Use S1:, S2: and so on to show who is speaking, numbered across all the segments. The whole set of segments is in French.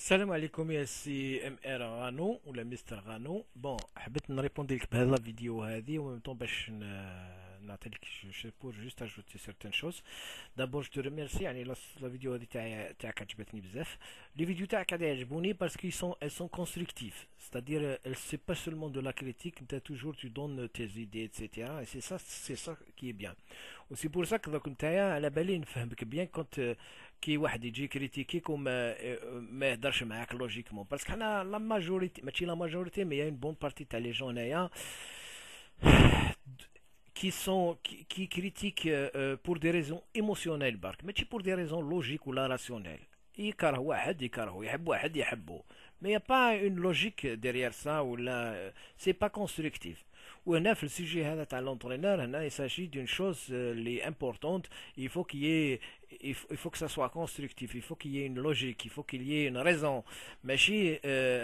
S1: Salam alaikum, ici MR Rano ou Mister Bon, je vais répondre à ben, la vidéo. En même ben, juste ajouter certaines choses. D'abord, je te remercie. La vidéo Les vidéos sont parce sont constructives. C'est-à-dire, euh, ce n'est pas seulement de la critique, tu donnes tes idées, etc. Et c'est ça qui est bien. C'est pour ça que je vous la qui une partie critique qui comme me logiquement parce que la majorité la majorité mais il y a une bonne partie de gens qui sont qui euh, euh, pour des raisons émotionnelles bar mais tu pour des raisons logiques ou rationnelles. rationnelle il aime il mais il n'y a pas une logique derrière ça ce là euh, c'est pas constructif où enfin le sujet hein, là c'est hein, il s'agit d'une chose les importante il faut qu'il y ait il faut, que ça soit constructif il faut qu'il y ait une logique il faut qu'il y ait une raison mais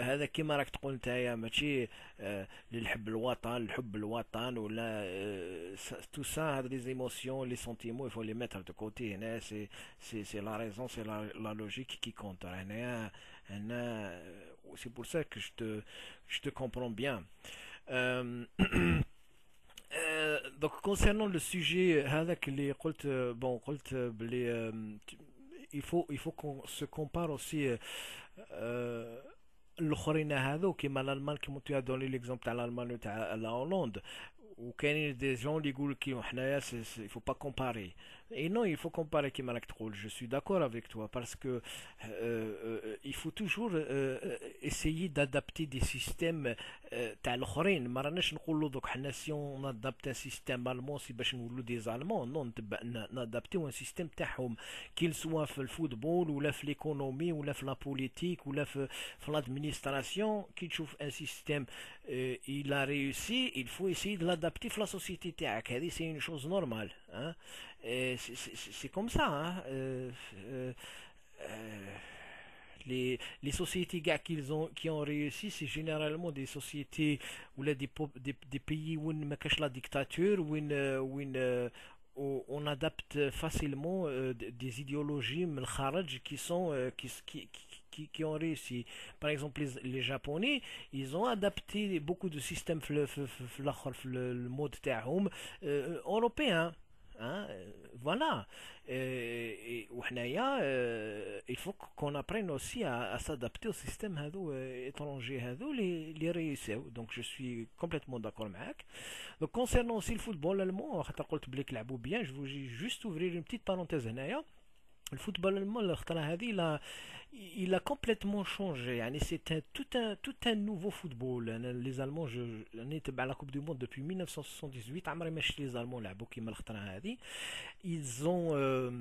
S1: هذا راك تقول نتايا ماشي tout ça les émotions les sentiments il faut les mettre de côté c'est c'est c'est la raison c'est la, la logique qui compte c'est pour ça que je te je te comprends bien euh, donc concernant le sujet euh, avec les cultes euh, bon cultes euh, il faut il faut qu'on se compare aussi le chorine hado qui l'Allemagne qui tu as donné l'exemple à l'Allemagne ou à la Hollande ou qu'il y des gens qui disent qu'il ne il faut pas comparer et non, il faut comparer avec Malak je suis d'accord avec toi, parce que euh, euh, il faut toujours euh, essayer d'adapter des systèmes à l'horreur. Si on adapte un système allemand, si on veut des Allemands, non, on adapte un système à qu'il soit le football, ou l'économie, ou la politique, ou l'administration, Qu'il trouve un système, il a réussi, il faut essayer de l'adapter à la société. C'est une chose normale. Hein. c'est comme ça. Hein. Euh, euh, euh, les, les, sociétés gars qu'ils ont qui ont réussi c'est généralement des sociétés ou des, pays où il cache la dictature où, où, on adapte facilement des idéologies qui sont qui, qui, qui, ont réussi. Par exemple, les, Japonais, ils ont adapté beaucoup de systèmes, le, mode européen. Hein, euh, voilà. Euh, et, euh, il faut qu'on apprenne aussi à, s'adapter au système étranger HADOU les, réussir. Donc je suis complètement d'accord avec. Donc concernant aussi le football allemand, je je vais juste ouvrir une petite parenthèse. Le football allemand, il a, il a complètement changé. C'est tout, un, tout un nouveau football. Les Allemands, je, je à la Coupe du Monde depuis 1978. Les ils ont euh,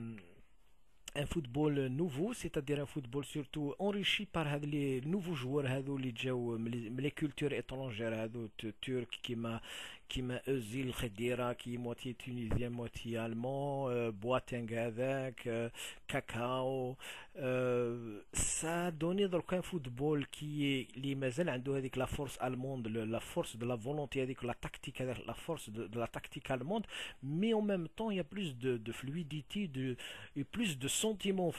S1: un football nouveau, c'est-à-dire un football surtout enrichi par les nouveaux joueurs, les cultures étrangères, les turcs, qui m'ont qui qui est moitié tunisien, moitié allemand, euh, euh cacao, euh, ça a donné donc un football qui est, les la force allemande, la force de la volonté, la force de, la tactique allemande, mais en même temps, il y a plus de, fluidité, et plus de sentiments,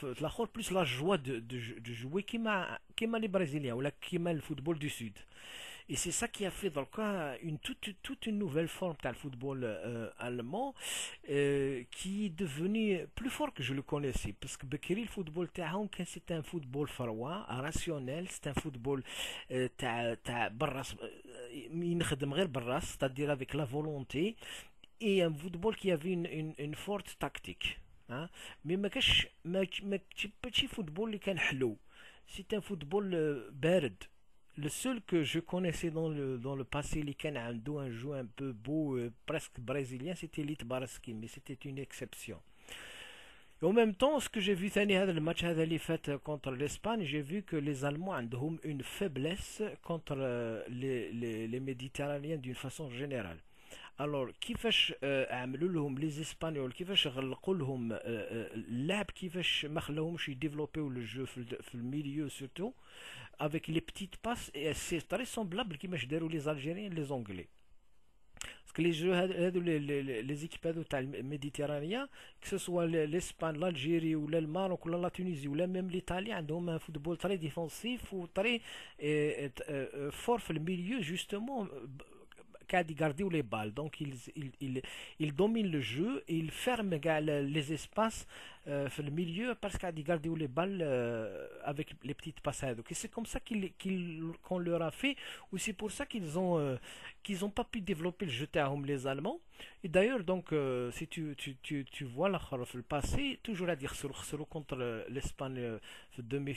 S1: plus la joie de, jouer, qui m'a, les brésiliens, ou qui le football du sud. Et c'est ça qui a fait dans le cas une toute, toute une nouvelle forme de football euh, allemand euh, qui est devenu plus fort que je le connaissais. Parce que le football c'est un football farois, rationnel, c'est un football euh, c'est-à-dire avec la volonté, et un football qui avait une, une, une forte tactique. Hein? Mais ma petit football qui est un football bard le seul que je connaissais dans le, dans le passé, les un joueur un peu beau, euh, presque brésilien, c'était Litbarski, mais c'était une exception. Au en même temps, ce que j'ai vu le match fait euh, contre l'Espagne, j'ai vu que les Allemands ont une faiblesse contre euh, les Méditerranéens d'une façon générale. Alors, qui euh, fait les Espagnols, qui fait les Lacolhom, qui fait les Machlohom, qui le jeu sur le milieu surtout, avec les petites passes, c'est très semblable à ce que déroulent les Algériens et les Anglais. Parce que les euh, euh, les équipes méditerranéennes, que ce soit l'Espagne, l'Algérie ou l'Allemagne, ou la Tunisie, ou même l'Italien, ont un football très défensif, très fort sur le milieu, justement qu'à garder les balles. Donc il ils dominent le jeu et ils ferment euh, les espaces euh, le milieu parce qu'il a gardé les balles euh, avec les petites passades. Donc c'est comme ça qu'on leur a fait ou c'est pour ça qu'ils ont euh, qu'ils ont pas pu développer le jeté à homme les Allemands. Et d'ailleurs donc si tu vois le passé toujours à dire sur contre l'Espagne demi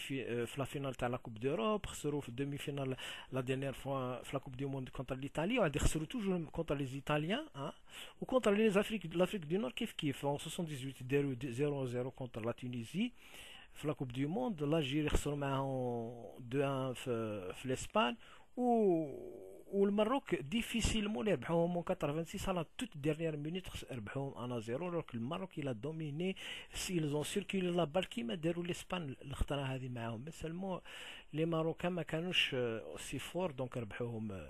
S1: la finale de la Coupe d'Europe sur demi finale la dernière fois la Coupe du Monde contre l'Italie on à dire toujours contre les Italiens hein, ou contre les l'Afrique du Nord kiff kiff en 78 0 0 contre la Tunisie. Dans la Coupe du Monde, l'Algérie a remet 2-1 l'Espagne. et le Maroc, difficilement, les Bahoum en 86, à la toute dernière minute, les Bahoum en 0 alors le Maroc, il a dominé, s'ils ont circulé la balle, qui m'a déroulé l'Espagne, l'Ahtana Hadi Mahoum. Mais seulement, les Marocains, n'étaient pas euh, aussi forts donc ils euh,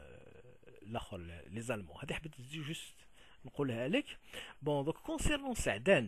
S1: les Bahoum, les Allemands. Hadi, juste, nous avons dit, bon, donc concernant Saadan,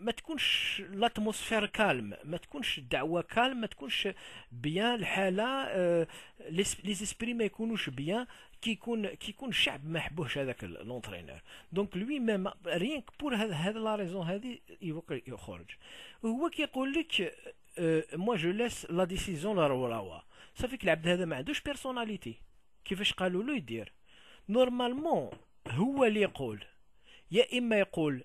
S1: ما تكونش لاتموسفير كالم ما تكونش الدعوه كالم ما تكونش بيان الحاله لي آه، زيسبري ما يكونوش بيان كيكون كيكون الشعب ما حبوش هذاك لونترينور دونك لوي ميم رينك بور هذا هذا لا ريزون هذه يخرج هو كيقول لك موا جو ليس لا ديسيزيون لرواوا صافي العبد هذا ما عندوش بيرسوناليتي كيفاش قالوا له يدير نورمالمون هو اللي يقول يا اما يقول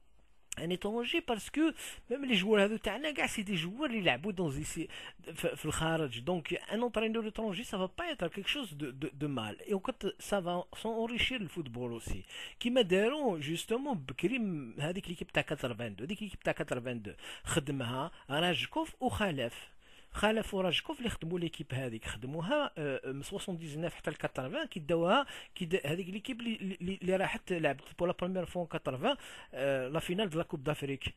S1: Un étranger parce que même les joueurs de c'est des joueurs qui jouent dans ici donc un entraîneur étranger ça va pas être quelque chose de mal et en ça va enrichir le football aussi Qui justement avec l'équipe de 82 l'équipe خالفوا وراجكوف اللي خدموا ليكيب هذيك خدموها آه، من 79 حتى ل 80 كي داوها هذيك ليكيب اللي راحت لعبت بو لا بروميير فون 80 لا فينال دو لا كوب دافريك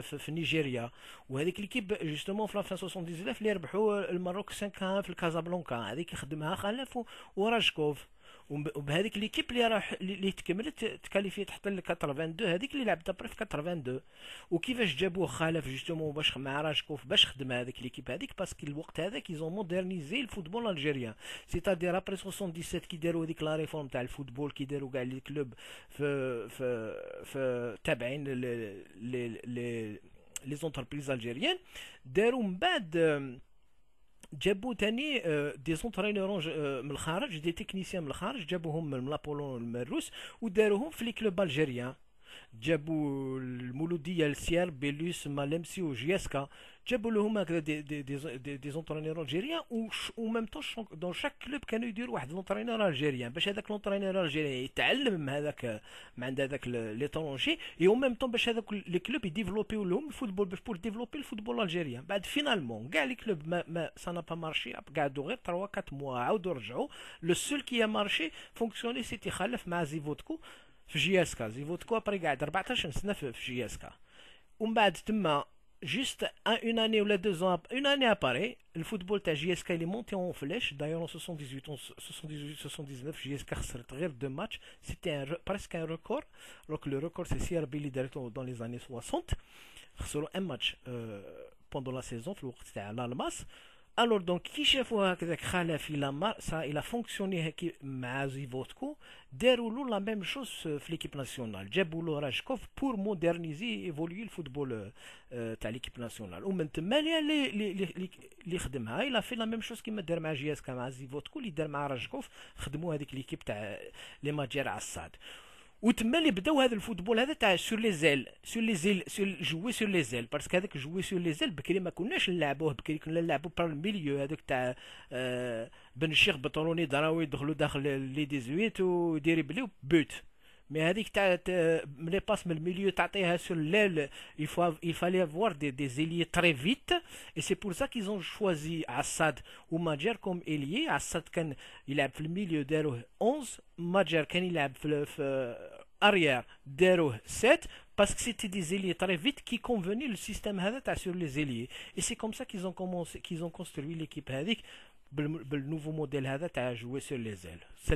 S1: في نيجيريا وهذيك ليكيب جوستومون في لافان 79 اللي ربحوا الماروك 5 في الكازابلانكا هذيك خدمها خلف وراجكوف وبهذيك ليكيب اللي راه اللي تكملت تكاليفي تحت ل 82 هذيك اللي لعبت دابري في 82 وكيفاش جابوه خالف جوستومون باش مع راشكوف باش خدم هذيك ليكيب هذيك باسكو الوقت هذاك ايزون مودرنيزي الفوتبول الجيريان سيتادير ابري 77 كي داروا هذيك لا ريفورم تاع الفوتبول كي داروا كاع لي كلوب في في في تابعين لي لي لي زونتربريز الجيريان داروا من بعد جابوا تاني دي آه، زونترينور آه، من الخارج دي تكنيسيان من الخارج جابوهم من لابولون المروس وداروهم في لي كلوب الجيريان جابوا المولوديه لسيار بيلوس مالمسي وجياسكا جابوا لهم هكذا دي دي دي, دي, دي زونترينور الجيريان و ميم طون دون شاك كلوب كانوا يديروا واحد لونترينور الجيريان باش هذاك لونترينور الجيريان يتعلم من هذاك من عند هذاك ليترونجي اي او ميم طون باش هذاك لي كلوب يديفلوبيو لهم الفوتبول باش بور ديفلوبي الفوتبول الجيريان بعد فينالمون كاع لي كلوب ما, ما سانا با مارشي قعدوا غير 3 4 موا عاودوا رجعوا لو سول كي مارشي فونكسيوني سي تيخلف مع زيفوتكو في جي اس كا زيفوتكو ابري قاعد 14 سنه في جي اس كا ومن بعد تما juste une année ou les deux ans, une année à Paris, le football de JSK il est monté en flèche. D'ailleurs, en 78, 78, 79, JSK a deux matchs. C'était presque un record. Alors que le record, c'est CRB directement dans les années 60. Selon un match euh, pendant la saison, c'était à l'Almas alors donc qui chef il a ça il a fonctionné avec mais la même chose avec euh, l'équipe nationale Djebulo Rajkov pour moderniser évoluer le football euh, euh, de l'équipe nationale Et maintenant les il a fait la même chose qu'il Mazivotko, le leader Mazivotko, comme avec fait la même chose avec l'équipe les matchs Assad وتما اللي بداو هذا الفوتبول هذا تاع سور لي زيل سور لي زيل سور جوي سور لي زيل باسكو هذاك جوي سور لي زيل بكري ما كناش نلعبوه بكري كنا نلعبو بار الميليو هذاك تاع آه، بن الشيخ بطروني دراوي يدخلوا داخل لي 18 وديري بلي بوت Mais euh, les تاع le milieu. Tu الميليو sur l'aile, il fallait avoir des, des ailiers très vite et c'est pour ça qu'ils ont choisi Assad ou Majer comme ailier Assad a fait le milieu داروه 11 Majer il a في, l'arrière arrière 7 parce que c'était des ailiers très vite qui convenaient le système هذا sur les ailiers et c'est comme ça qu'ils ont qu'ils ont construit l'équipe le nouveau modèle هذا à jouer sur les ailes